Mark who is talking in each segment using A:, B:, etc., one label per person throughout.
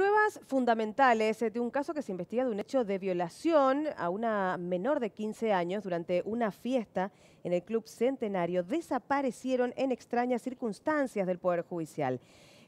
A: pruebas fundamentales eh, de un caso que se investiga de un hecho de violación a una menor de 15 años durante una fiesta en el Club Centenario desaparecieron en extrañas circunstancias del Poder Judicial.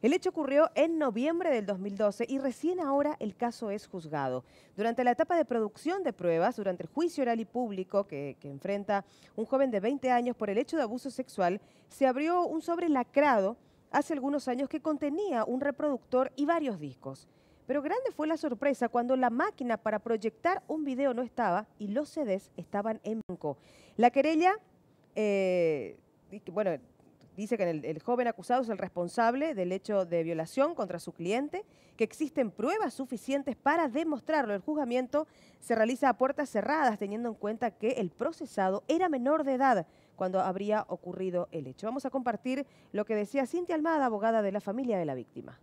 A: El hecho ocurrió en noviembre del 2012 y recién ahora el caso es juzgado. Durante la etapa de producción de pruebas, durante el juicio oral y público que, enfrenta un joven de 20 años por el hecho de abuso sexual, se abrió un sobre lacrado hace algunos años que contenía un reproductor y varios discos. Pero grande fue la sorpresa cuando la máquina para proyectar un video no estaba y los CDs estaban en blanco. La querella, eh, bueno, dice que el, joven acusado es el responsable del hecho de violación contra su cliente, que existen pruebas suficientes para demostrarlo. El juzgamiento se realiza a puertas cerradas, teniendo en cuenta que el procesado era menor de edad cuando habría ocurrido el hecho. Vamos a compartir lo que decía Cintia Almada, abogada de la familia de la víctima.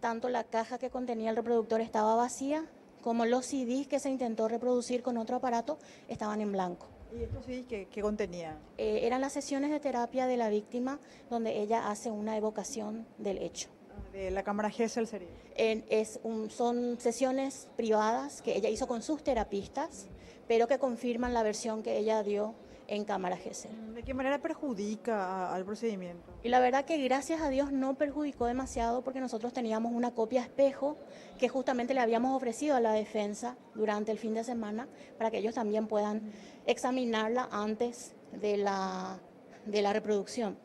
B: Tanto la caja que contenía el reproductor estaba vacía, como los CDs que se intentó reproducir con otro aparato estaban en blanco.
A: ¿Y esto sí qué, contenía?
B: Eh, eran las sesiones de terapia de la víctima donde ella hace una evocación del hecho. Ah, ¿De la cámara Gessel sería? es un, son sesiones privadas que ella hizo con sus terapistas, pero que confirman la versión que ella dio en Cámara ¿De qué manera perjudica al procedimiento? Y la verdad que gracias a Dios no perjudicó demasiado porque nosotros teníamos una copia espejo que justamente le habíamos ofrecido a la defensa durante el fin de semana para que ellos también puedan examinarla antes de la, de la reproducción.